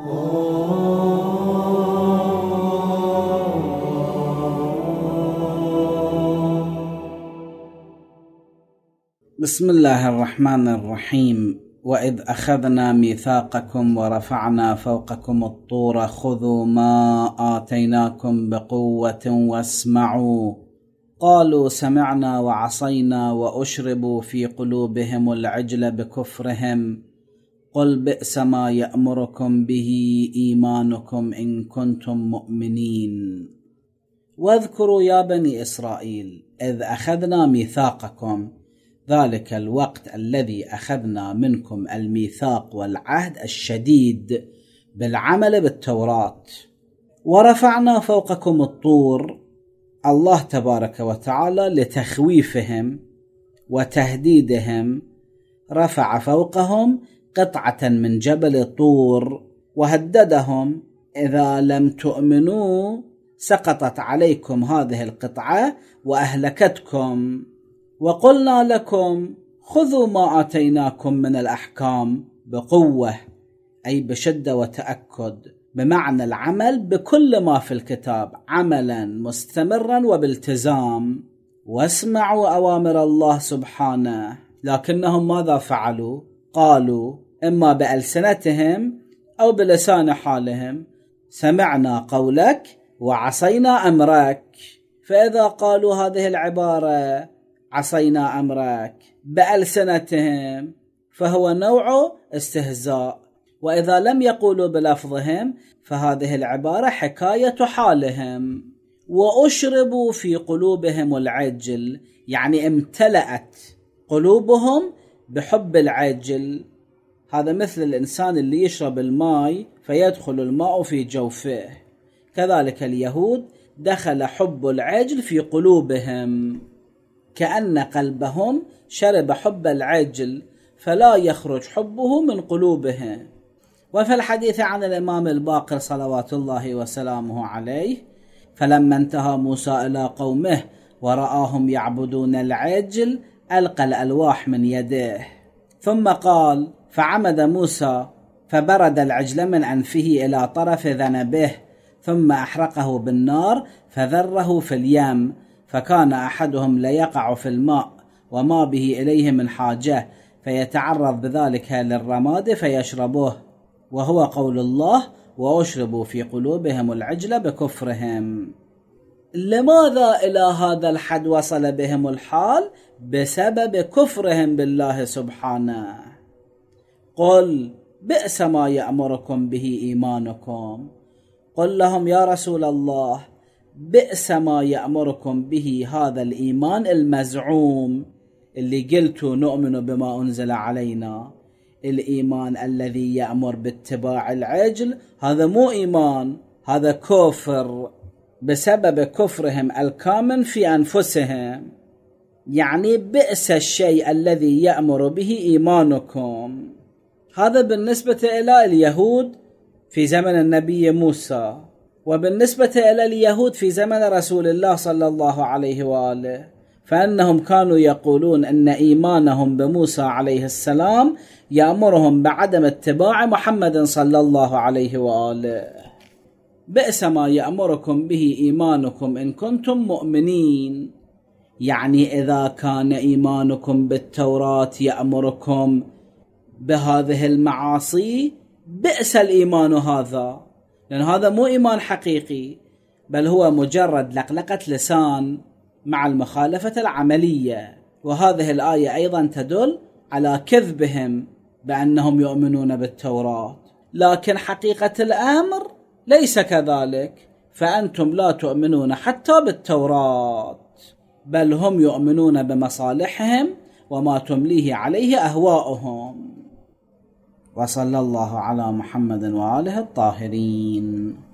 بسم الله الرحمن الرحيم واذ اخذنا ميثاقكم ورفعنا فوقكم الطور خذوا ما اتيناكم بقوه واسمعوا قالوا سمعنا وعصينا واشربوا في قلوبهم العجل بكفرهم قل بئس ما يأمركم به إيمانكم إن كنتم مؤمنين واذكروا يا بني إسرائيل إذ أخذنا ميثاقكم ذلك الوقت الذي أخذنا منكم الميثاق والعهد الشديد بالعمل بالتوراة ورفعنا فوقكم الطور الله تبارك وتعالى لتخويفهم وتهديدهم رفع فوقهم قطعة من جبل طور وهددهم إذا لم تؤمنوا سقطت عليكم هذه القطعة وأهلكتكم وقلنا لكم خذوا ما آتيناكم من الأحكام بقوة أي بشدة وتأكد بمعنى العمل بكل ما في الكتاب عملا مستمرا وبالتزام واسمعوا أوامر الله سبحانه لكنهم ماذا فعلوا؟ قالوا إما بألسنتهم أو بلسان حالهم سمعنا قولك وعصينا أمرك فإذا قالوا هذه العبارة عصينا أمرك بألسنتهم فهو نوع استهزاء واذا لم يقولوا بلفظهم فهذه العباره حكايه حالهم واشربوا في قلوبهم العجل يعني امتلات قلوبهم بحب العجل هذا مثل الإنسان اللي يشرب الماء فيدخل الماء في جوفه كذلك اليهود دخل حب العجل في قلوبهم كأن قلبهم شرب حب العجل فلا يخرج حبه من قلوبهم وفي الحديث عن الإمام الباقر صلوات الله وسلامه عليه فلما انتهى موسى إلى قومه ورآهم يعبدون العجل ألقى الألواح من يديه ثم قال فعمد موسى فبرد العجل من أنفه إلى طرف ذنبه ثم أحرقه بالنار فذره في اليم فكان أحدهم ليقع في الماء وما به إليه من حاجة فيتعرض بذلك للرماد فيشربه وهو قول الله وأشربوا في قلوبهم العجل بكفرهم لماذا إلى هذا الحد وصل بهم الحال بسبب كفرهم بالله سبحانه قل بئس ما يأمركم به إيمانكم قل لهم يا رسول الله بئس ما يأمركم به هذا الإيمان المزعوم اللي قلتوا نؤمن بما أنزل علينا الإيمان الذي يأمر باتباع العجل هذا مو إيمان هذا كفر بسبب كفرهم الكامن في انفسهم يعني بئس الشيء الذي يامر به ايمانكم هذا بالنسبه الى اليهود في زمن النبي موسى وبالنسبه الى اليهود في زمن رسول الله صلى الله عليه واله فانهم كانوا يقولون ان ايمانهم بموسى عليه السلام يامرهم بعدم اتباع محمد صلى الله عليه واله بئس ما يأمركم به إيمانكم إن كنتم مؤمنين يعني إذا كان إيمانكم بالتوراة يأمركم بهذه المعاصي بئس الإيمان هذا لأن هذا مو إيمان حقيقي بل هو مجرد لقلقة لسان مع المخالفة العملية وهذه الآية أيضا تدل على كذبهم بأنهم يؤمنون بالتوراة لكن حقيقة الأمر ليس كذلك فأنتم لا تؤمنون حتى بالتوراة بل هم يؤمنون بمصالحهم وما تمليه عليه أهواؤهم وصلى الله على محمد وآله الطاهرين